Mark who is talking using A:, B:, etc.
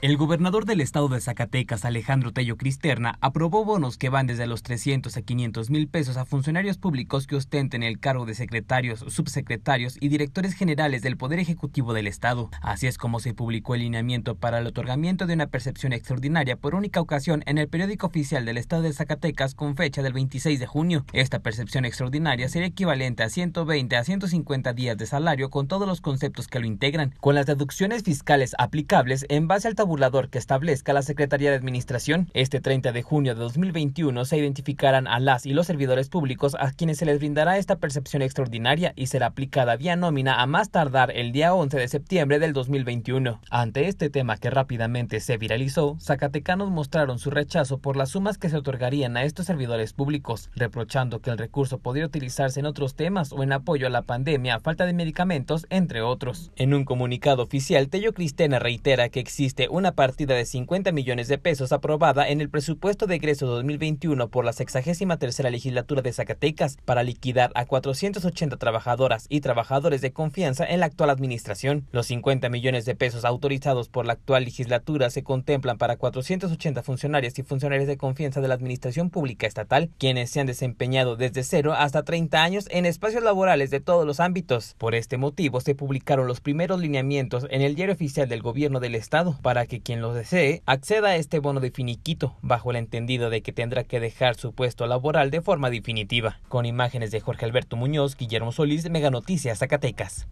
A: El gobernador del estado de Zacatecas, Alejandro Tello Cristerna, aprobó bonos que van desde los 300 a 500 mil pesos a funcionarios públicos que ostenten el cargo de secretarios, subsecretarios y directores generales del Poder Ejecutivo del Estado. Así es como se publicó el lineamiento para el otorgamiento de una percepción extraordinaria por única ocasión en el periódico oficial del estado de Zacatecas con fecha del 26 de junio. Esta percepción extraordinaria sería equivalente a 120 a 150 días de salario con todos los conceptos que lo integran, con las deducciones fiscales aplicables en base al tabú burlador que establezca la Secretaría de Administración. Este 30 de junio de 2021 se identificarán a las y los servidores públicos a quienes se les brindará esta percepción extraordinaria y será aplicada vía nómina a más tardar el día 11 de septiembre del 2021. Ante este tema que rápidamente se viralizó, zacatecanos mostraron su rechazo por las sumas que se otorgarían a estos servidores públicos, reprochando que el recurso podría utilizarse en otros temas o en apoyo a la pandemia, falta de medicamentos, entre otros. En un comunicado oficial, Tello Cristena reitera que existe una partida de 50 millones de pesos aprobada en el presupuesto de egreso 2021 por la 63 legislatura de Zacatecas para liquidar a 480 trabajadoras y trabajadores de confianza en la actual administración. Los 50 millones de pesos autorizados por la actual legislatura se contemplan para 480 funcionarias y funcionarios de confianza de la administración pública estatal, quienes se han desempeñado desde cero hasta 30 años en espacios laborales de todos los ámbitos. Por este motivo se publicaron los primeros lineamientos en el diario oficial del gobierno del estado para que quien lo desee acceda a este bono de finiquito, bajo el entendido de que tendrá que dejar su puesto laboral de forma definitiva. Con imágenes de Jorge Alberto Muñoz, Guillermo Solís, Mega Noticias, Zacatecas.